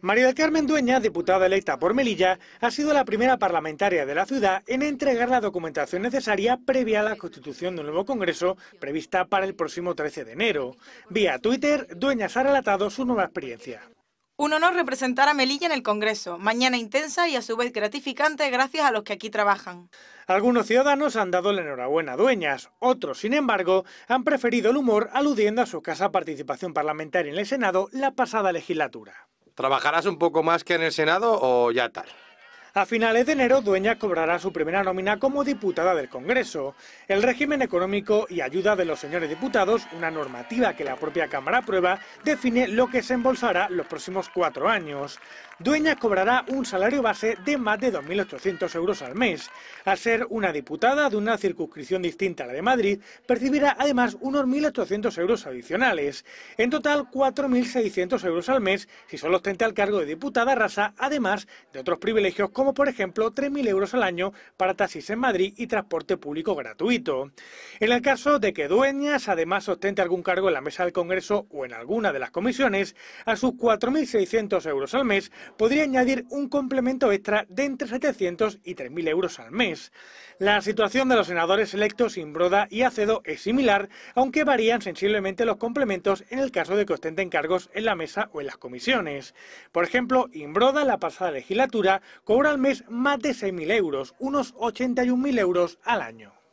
María del Carmen Dueña, diputada electa por Melilla, ha sido la primera parlamentaria de la ciudad en entregar la documentación necesaria previa a la constitución del nuevo Congreso prevista para el próximo 13 de enero. Vía Twitter, Dueñas ha relatado su nueva experiencia. Un honor representar a Melilla en el Congreso, mañana intensa y a su vez gratificante gracias a los que aquí trabajan. Algunos ciudadanos han dado la enhorabuena a Dueñas, otros, sin embargo, han preferido el humor aludiendo a su escasa participación parlamentaria en el Senado la pasada legislatura. ¿Trabajarás un poco más que en el Senado o ya tal? A finales de enero, dueña cobrará su primera nómina como diputada del Congreso. El régimen económico y ayuda de los señores diputados, una normativa que la propia Cámara aprueba, define lo que se embolsará los próximos cuatro años. dueña cobrará un salario base de más de 2.800 euros al mes. Al ser una diputada de una circunscripción distinta a la de Madrid, percibirá además unos 1.800 euros adicionales. En total, 4.600 euros al mes si solo ostenta el cargo de diputada rasa, además de otros privilegios como como por ejemplo 3.000 euros al año para taxis en Madrid y transporte público gratuito. En el caso de que Dueñas además ostente algún cargo en la mesa del Congreso o en alguna de las comisiones, a sus 4.600 euros al mes podría añadir un complemento extra de entre 700 y 3.000 euros al mes. La situación de los senadores electos Imbroda y Acedo es similar, aunque varían sensiblemente los complementos en el caso de que ostenten cargos en la mesa o en las comisiones. Por ejemplo, Imbroda la pasada legislatura cobra mes más de 6.000 euros, unos 81.000 euros al año.